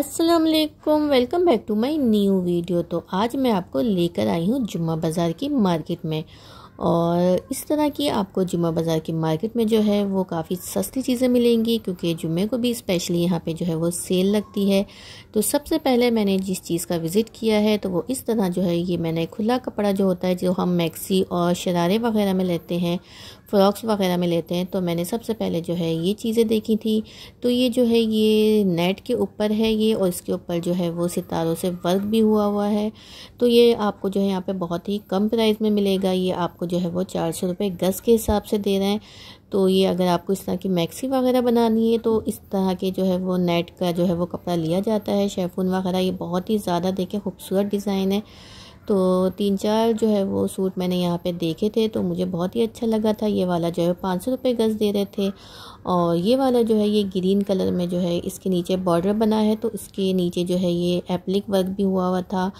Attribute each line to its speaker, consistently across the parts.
Speaker 1: अस्सलाम वालेकुम welcome back to my new video तो आज मैं आपको लेकर आई हूँ जुम्मा बाज़ार की मार्केट में और इस तरह की आपको जुम्मा बाज़ार की मार्केट में जो है वो काफ़ी सस्ती चीज़ें मिलेंगी क्योंकि जुम्मे को भी स्पेशली यहाँ पे जो है वो सेल लगती है तो सबसे पहले मैंने जिस चीज़ का विज़िट किया है तो वो इस तरह जो है ये मैंने खुला कपड़ा जो होता है जो हम मैक्सी और शरारे वगैरह में लेते हैं फ्रॉक्स वगैरह में लेते हैं तो मैंने सबसे पहले जो है ये चीज़ें देखी थी तो ये जो है ये नेट के ऊपर है ये और इसके ऊपर जो है वो सितारों से वर्क भी हुआ हुआ है तो ये आपको जो है यहाँ पे बहुत ही कम प्राइस में मिलेगा ये आपको जो है वो चार सौ रुपये गज़ के हिसाब से दे रहे हैं तो ये अगर आपको इस तरह की मैक्सी वगैरह बनानी है तो इस तरह के जो है वो नेट का जो है वो कपड़ा लिया जाता है शेफून वगैरह ये बहुत ही ज़्यादा देखें खूबसूरत डिज़ाइन है तो तीन चार जो है वो सूट मैंने यहाँ पे देखे थे तो मुझे बहुत ही अच्छा लगा था ये वाला जो है पाँच सौ रुपये गज़ दे रहे थे और ये वाला जो है ये ग्रीन कलर में जो है इसके नीचे बॉर्डर बना है तो इसके नीचे जो है ये एप्लिक वर्क भी हुआ हुआ था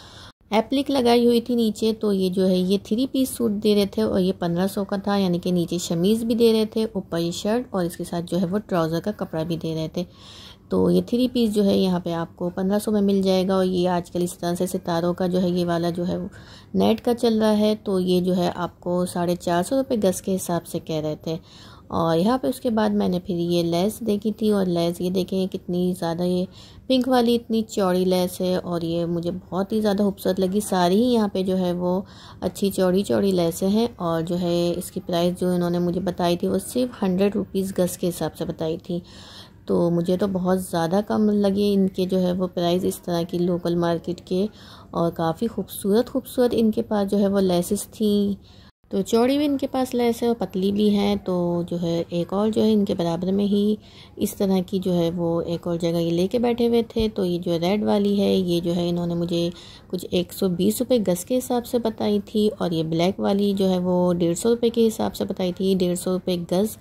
Speaker 1: एप्लिक लगाई हुई थी नीचे तो ये जो है ये थ्री पीस सूट दे रहे थे और ये पंद्रह सौ का था यानी कि नीचे शमीज़ भी दे रहे थे ऊपर ये शर्ट और इसके साथ जो है वो ट्राउज़र का कपड़ा भी दे रहे थे तो ये थ्री पीस जो है यहाँ पे आपको पंद्रह सौ में मिल जाएगा और ये आजकल इस तरह से सितारों का जो है ये वाला जो है नेट का चल रहा है तो ये जो है आपको साढ़े चार सौ रुपये गज़ के हिसाब से कह रहे थे और यहाँ पे उसके बाद मैंने फिर ये लेस देखी थी और लेस ये देखें कितनी ज़्यादा ये पिंक वाली इतनी चौड़ी लेस है और ये मुझे बहुत ही ज़्यादा खूबसूरत लगी सारी ही यहाँ पे जो है वो अच्छी चौड़ी चौड़ी लेसें हैं और जो है इसकी प्राइस जो इन्होंने मुझे बताई थी वो सिर्फ हंड्रेड रुपीज़ गज़ के हिसाब से बताई थी तो मुझे तो बहुत ज़्यादा कम लगे इनके जो है वो प्राइस इस तरह की लोकल मार्केट के और काफ़ी खूबसूरत खूबसूरत इनके पास जो है वो लेसेस थी तो चौड़ी भी इनके पास लेस है और पतली भी है तो जो है एक और जो है इनके बराबर में ही इस तरह की जो है वो एक और जगह ये लेके बैठे हुए थे तो ये जो रेड वाली है ये जो है इन्होंने मुझे कुछ एक सौ बीस रुपये गज़ के हिसाब से बताई थी और ये ब्लैक वाली जो है वो डेढ़ सौ रुपये के हिसाब से बताई थी डेढ़ सौ रुपये गज़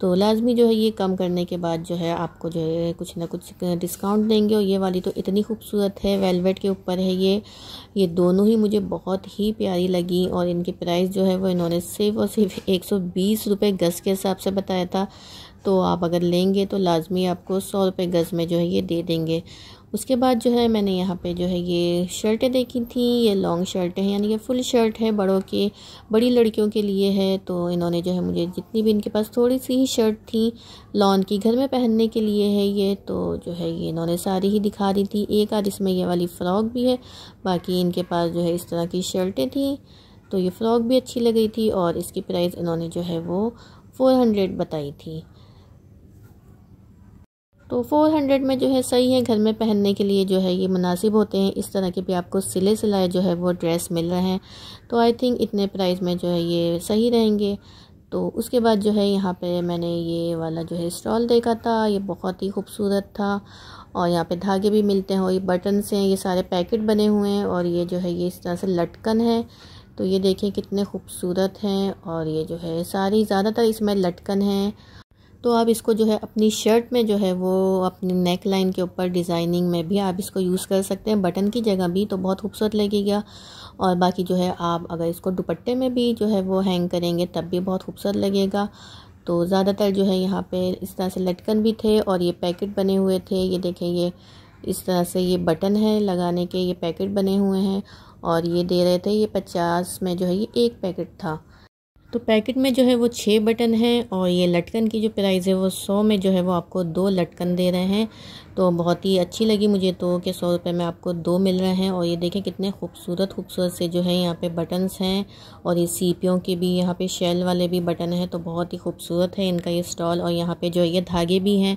Speaker 1: तो लाजमी जो है ये कम करने के बाद जो है आपको जो है कुछ ना कुछ डिस्काउंट देंगे और ये वाली तो इतनी खूबसूरत है वेलवेट के ऊपर है ये ये दोनों ही मुझे बहुत ही प्यारी लगी और इनके प्राइस जो है वो इन्होंने सिर्फ और सिर्फ एक सौ बीस रुपये गज़ के हिसाब से बताया था तो आप अगर लेंगे तो लाजमी आपको सौ रुपये गज़ में जो है ये दे देंगे उसके बाद जो है मैंने यहाँ पे जो है ये शर्टें देखी थी ये लॉन्ग शर्ट है यानी ये फुल शर्ट है बड़ों के बड़ी लड़कियों के लिए है तो इन्होंने जो है मुझे जितनी भी इनके पास थोड़ी सी ही शर्ट थी लॉन्ग की घर में पहनने के लिए है ये तो जो है ये इन्होंने सारी ही दिखा दी थी एक आध इसमें ये वाली फ़्रॉक भी है बाकी इनके पास जो है इस तरह की शर्टें थी तो ये फ़्रॉक भी अच्छी लगी थी और इसकी प्राइस इन्होंने जो है वो फ़ोर हंड्रेड बताई थी तो 400 में जो है सही है घर में पहनने के लिए जो है ये मुनासिब होते हैं इस तरह के भी आपको सिले सिलाए जो है वो ड्रेस मिल रहे हैं तो आई थिंक इतने प्राइस में जो है ये सही रहेंगे तो उसके बाद जो है यहाँ पे मैंने ये वाला जो है स्टॉल देखा था ये बहुत ही खूबसूरत था और यहाँ पे धागे भी मिलते हैं और ये बटन से ये सारे पैकेट बने हुए हैं और ये जो है ये इस तरह से लटकन है तो ये देखें कितने खूबसूरत हैं और ये जो है सारी ज़्यादातर इसमें लटकन है तो आप इसको जो है अपनी शर्ट में जो है वो अपनी नेक लाइन के ऊपर डिज़ाइनिंग में भी आप इसको यूज़ कर सकते हैं बटन की जगह भी तो बहुत खूबसूरत लगेगा और बाकी जो है आप अगर इसको दुपट्टे में भी जो है वो हैंग करेंगे तब भी बहुत खूबसूरत लगेगा तो ज़्यादातर जो है यहाँ पे इस तरह से लटकन भी थे और ये पैकेट बने हुए थे ये देखें ये इस तरह से ये बटन है लगाने के ये पैकेट बने हुए हैं और ये दे रहे थे ये पचास में जो है ये एक पैकेट था तो पैकेट में जो है वो छः बटन हैं और ये लटकन की जो प्राइस है वो सौ में जो है वो आपको दो लटकन दे रहे हैं तो बहुत ही अच्छी लगी मुझे तो कि सौ रुपये में आपको दो मिल रहे हैं और ये देखें कितने खूबसूरत खूबसूरत से जो है यहाँ पे बटन्स हैं और ये सीपियों के भी यहाँ पे शेल वाले भी बटन हैं तो बहुत ही खूबसूरत है इनका ये स्टॉल और यहाँ पर जो ये धागे भी हैं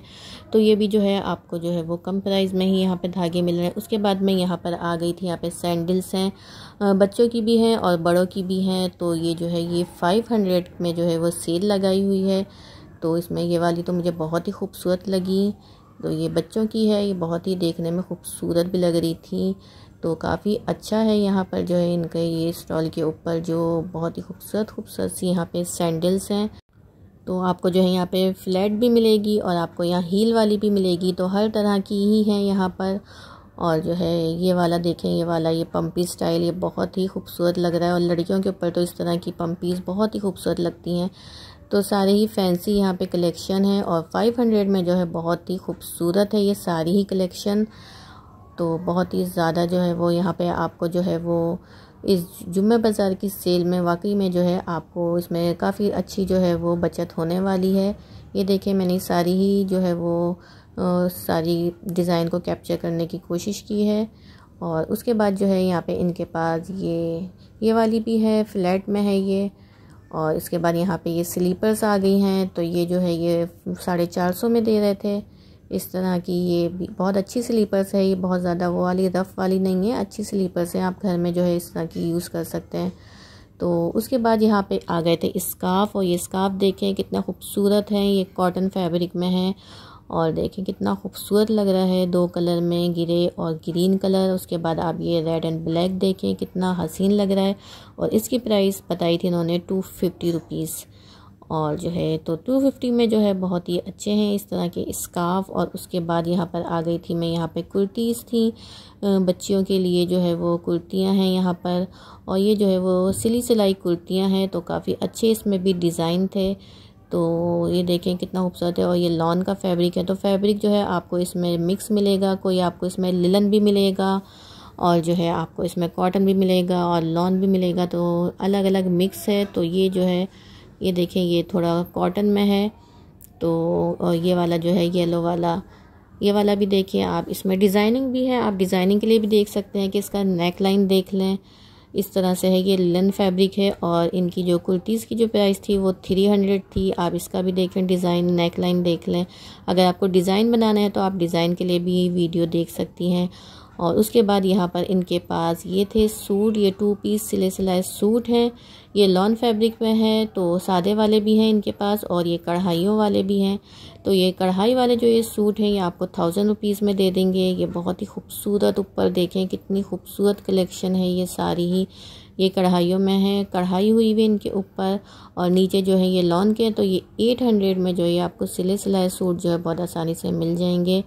Speaker 1: तो ये भी जो है आपको जो है वो कम प्राइस में ही यहाँ पर धागे मिल रहे हैं उसके बाद में यहाँ पर आ गई थी यहाँ पर सैंडल्स हैं बच्चों की भी हैं और बड़ों की भी हैं तो ये जो है ये फ़ाइव हंड्रेड में जो है वो सेल लगाई हुई है तो इसमें ये वाली तो मुझे बहुत ही खूबसूरत लगी तो ये बच्चों की है ये बहुत ही देखने में खूबसूरत भी लग रही थी तो काफ़ी अच्छा है यहाँ पर जो है इनके ये स्टॉल के ऊपर जो बहुत ही खूबसूरत खूबसूरत सी यहाँ पे सैंडल्स हैं तो आपको जो है यहाँ पे फ्लैट भी मिलेगी और आपको यहाँ हील वाली भी मिलेगी तो हर तरह की ही है यहाँ पर और जो है ये वाला देखें ये वाला ये पम्पी स्टाइल ये बहुत ही खूबसूरत लग रहा है और लड़कियों के ऊपर तो इस तरह की पम्पीज़ बहुत ही खूबसूरत लगती हैं तो सारे ही फैंसी यहाँ पे कलेक्शन है और 500 में जो है बहुत ही खूबसूरत है ये सारी ही कलेक्शन तो बहुत ही ज़्यादा जो है वो यहाँ पे आपको जो है वो इस जुम्मे बाज़ार की सेल में वाकई में जो है आपको इसमें काफ़ी अच्छी जो है वो बचत होने वाली है ये देखें मैंने सारी ही जो है वो सारी डिज़ाइन को कैप्चर करने की कोशिश की है और उसके बाद जो है यहाँ पे इनके पास ये ये वाली भी है फ्लैट में है ये और इसके बाद यहाँ पे ये स्लीपर्स आ गई हैं तो ये जो है ये साढ़े चार सौ में दे रहे थे इस तरह की ये भी बहुत अच्छी स्लीपर्स है ये बहुत ज़्यादा वो वाली रफ़ वाली नहीं है अच्छी स्लीपर्स हैं आप घर में जो है इस तरह की यूज़ कर सकते हैं तो उसके बाद यहाँ पे आ गए थे स्काफ़ और ये स्काफ़ देखें कितना खूबसूरत है ये कॉटन फैब्रिक में है और देखें कितना खूबसूरत लग रहा है दो कलर में ग्रे और ग्रीन कलर उसके बाद आप ये रेड एंड ब्लैक देखें कितना हसीन लग रहा है और इसकी प्राइस बताई थी इन्होंने टू फिफ्टी रुपीज़ और जो है तो टू फिफ्टी में जो है बहुत ही अच्छे हैं इस तरह के स्काफ और उसके बाद यहाँ पर आ गई थी मैं यहाँ पर कुर्तीज़ थी बच्चियों के लिए जो है वो कुर्तियाँ हैं यहाँ पर और ये जो है वो सिली सिलाई कुर्तियाँ हैं तो काफ़ी अच्छे इसमें भी डिज़ाइन थे तो ये देखें कितना खूबसूरत है और ये लॉन का फैब्रिक है तो फैब्रिक जो है आपको इसमें मिक्स मिलेगा कोई आपको इसमें लिलन भी मिलेगा और जो है आपको इसमें कॉटन भी मिलेगा और लॉन भी मिलेगा तो अलग अलग मिक्स है तो ये जो है ये देखें ये थोड़ा कॉटन में है तो और ये वाला जो है येलो वाला ये वाला भी देखिए आप इसमें डिज़ाइनिंग भी है आप डिज़ाइनिंग के लिए भी देख सकते हैं कि इसका नेक लाइन देख लें इस तरह से है ये लिलन फैब्रिक है और इनकी जो कुर्तीज़ की जो प्राइस थी वो थ्री हंड्रेड थी आप इसका भी देख लें डिज़ाइन नेक लाइन देख लें अगर आपको डिज़ाइन बनाना है तो आप डिज़ाइन के लिए भी वीडियो देख सकती हैं और उसके बाद यहाँ पर इनके पास ये थे सूट ये टू पीस सिले सिलाए सूट हैं ये लॉन फैब्रिक में है तो सादे वाले भी हैं इनके पास और ये कढ़ाइयों वाले भी हैं तो ये कढ़ाई वाले जो ये सूट हैं ये आपको थाउजेंड रुपीज़ में दे देंगे ये बहुत ही खूबसूरत ऊपर देखें कितनी खूबसूरत कलेक्शन है ये सारी ही ये कढ़ाइयों में है कढ़ाई हुई हुई इनके ऊपर और नीचे जो है ये लॉन के तो ये एट हंड्रेड में जो ये आपको सिले सिलाए सूट जो है बहुत आसानी से मिल जाएंगे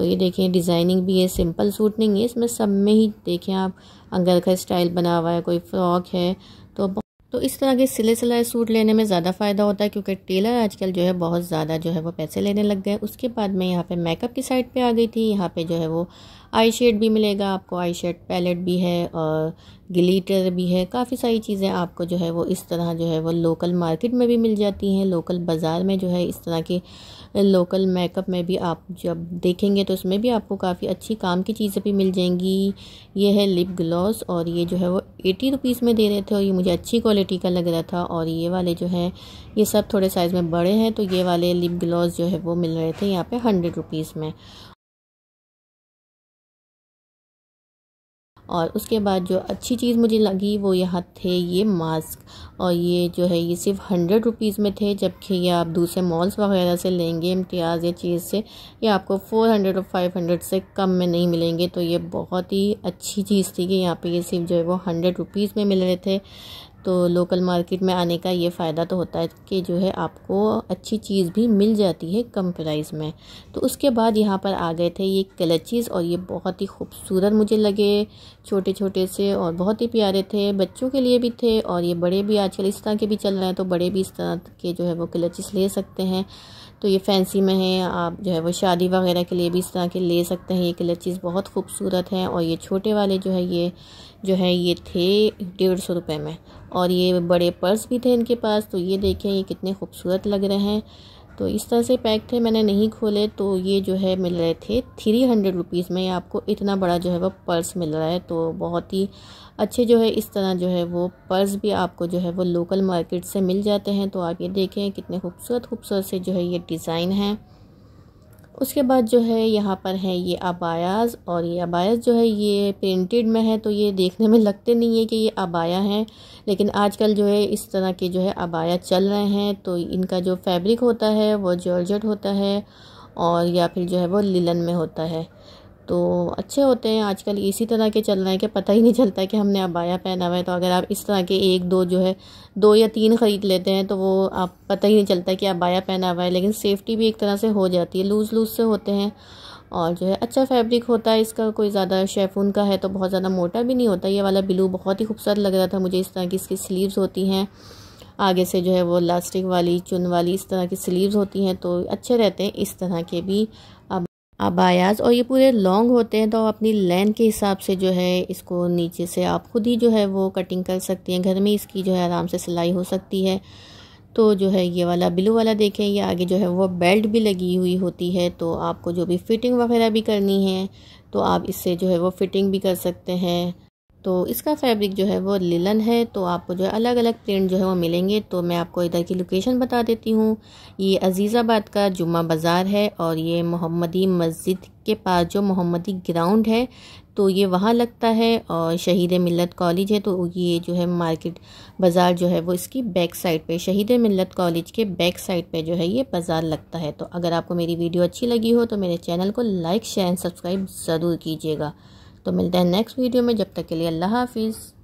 Speaker 1: तो ये देखें डिज़ाइनिंग भी है सिंपल सूट नहीं है इसमें सब में ही देखें आप अंगल का स्टाइल बना हुआ है कोई फ्रॉक है तो तो इस तरह के सिले सिलाए सूट लेने में ज़्यादा फ़ायदा होता है क्योंकि टेलर आजकल जो है बहुत ज़्यादा जो है वो पैसे लेने लग गए उसके बाद मैं यहाँ पे मेकअप की साइड पे आ गई थी यहाँ पे जो है वो आई शेड भी मिलेगा आपको आई शेड पैलेट भी है और ग्लीटर भी है काफ़ी सारी चीज़ें आपको जो है वो इस तरह जो है वो लोकल मार्केट में भी मिल जाती हैं लोकल बाज़ार में जो है इस तरह के लोकल मेकअप में भी आप जब देखेंगे तो उसमें भी आपको काफ़ी अच्छी काम की चीज़ें भी मिल जाएंगी ये है लिप ग्लॉस और ये जो है वो एटी रुपीज़ में दे रहे थे और ये मुझे अच्छी क्वालिटी क्वालिटी का लग रहा था और ये वाले जो हैं ये सब थोड़े साइज़ में बड़े हैं तो ये वाले लिप ग्लॉस जो है वो मिल रहे थे यहाँ पे हंड्रेड रुपीज़ में और उसके बाद जो अच्छी चीज़ मुझे लगी वो यहाँ थे ये मास्क और ये जो है ये सिर्फ हंड्रेड रुपीज़ में थे जबकि ये आप दूसरे मॉल्स वगैरह से लेंगे इम्तियाज़ या चीज़ से ये आपको फ़ोर हंड्रेड और फाइव हंड्रेड से कम में नहीं मिलेंगे तो ये बहुत ही अच्छी चीज़ थी कि यहाँ पे ये सिर्फ जो है वो हंड्रेड रुपीज़ में मिल रहे थे तो लोकल मार्केट में आने का ये फ़ायदा तो होता है कि जो है आपको अच्छी चीज़ भी मिल जाती है कम प्राइस में तो उसके बाद यहाँ पर आ गए थे ये क्लचिस और ये बहुत ही खूबसूरत मुझे लगे छोटे छोटे से और बहुत ही प्यारे थे बच्चों के लिए भी थे और ये बड़े भी आजकल इस तरह के भी चल रहे हैं तो बड़े भी इस तरह के जो है वो क्लचिस ले सकते हैं तो ये फैंसी में है आप जो है वो शादी वगैरह के लिए भी इस तरह के ले सकते हैं ये कलर चीज़ बहुत खूबसूरत है और ये छोटे वाले जो है ये जो है ये थे डेढ़ सौ रुपये में और ये बड़े पर्स भी थे इनके पास तो ये देखें ये कितने खूबसूरत लग रहे हैं तो इस तरह से पैक थे मैंने नहीं खोले तो ये जो है मिल रहे थे थ्री हंड्रेड रुपीज़ में आपको इतना बड़ा जो है वो पर्स मिल रहा है तो बहुत ही अच्छे जो है इस तरह जो है वो पर्स भी आपको जो है वो लोकल मार्केट से मिल जाते हैं तो आप ये देखें कितने खूबसूरत खूबसूरत से जो है ये डिज़ाइन है उसके बाद जो है यहाँ पर है ये अबायास और ये अबायास जो है ये प्रिंटेड में है तो ये देखने में लगते नहीं है कि ये अबाया हैं लेकिन आजकल जो है इस तरह के जो है अबाया चल रहे हैं तो इनका जो फैब्रिक होता है वो जॉर्जट होता है और या फिर जो है वो लिलन में होता है तो अच्छे होते हैं आजकल इसी तरह के चल रहे हैं कि पता ही नहीं चलता कि हमने अबाया पहना हुआ है तो अगर आप इस तरह के एक दो जो है दो या तीन ख़रीद लेते हैं तो वो आप पता ही नहीं चलता कि अबाया पहना हुआ है लेकिन सेफ़्टी भी एक तरह से हो जाती है लूज़ लूज़ से होते हैं और जो है अच्छा फैब्रिक होता है इसका कोई ज़्यादा शेफून का है तो बहुत ज़्यादा मोटा भी नहीं होता ये वाला ब्लू बहुत ही खूबसूरत लग रहा था मुझे इस तरह की इसकी स्लीव्स होती हैं आगे से जो है वो लास्टिक वाली चुन वाली इस तरह की स्लीव्स होती हैं तो अच्छे रहते हैं इस तरह के भी अब अबायाज और ये पूरे लॉन्ग होते हैं तो अपनी लेंथ के हिसाब से जो है इसको नीचे से आप खुद ही जो है वो कटिंग कर सकती हैं घर में इसकी जो है आराम से सिलाई हो सकती है तो जो है ये वाला ब्लू वाला देखें ये आगे जो है वो बेल्ट भी लगी हुई होती है तो आपको जो भी फ़िटिंग वगैरह भी करनी है तो आप इससे जो है वो फ़िटिंग भी कर सकते हैं तो इसका फैब्रिक जो है वो लिलन है तो आपको जो है अलग अलग प्रिंट जो है वो मिलेंगे तो मैं आपको इधर की लोकेशन बता देती हूँ ये अजीज़ाबाद का जुमा बाज़ार है और ये मोहम्मदी मस्जिद के पास जो मोहम्मदी ग्राउंड है तो ये वहाँ लगता है और शहीद मिलत कॉलेज है तो ये जो है मार्केट बाज़ार जो है वो इसकी बैक साइड पे शहीद मिलत कॉलेज के बैक साइड पे जो है ये बाज़ार लगता है तो अगर आपको मेरी वीडियो अच्छी लगी हो तो मेरे चैनल को लाइक शेयर एंड सब्सक्राइब ज़रूर कीजिएगा तो मिलते हैं नेक्स्ट वीडियो में जब तक के लिए अल्लाह हाफिज़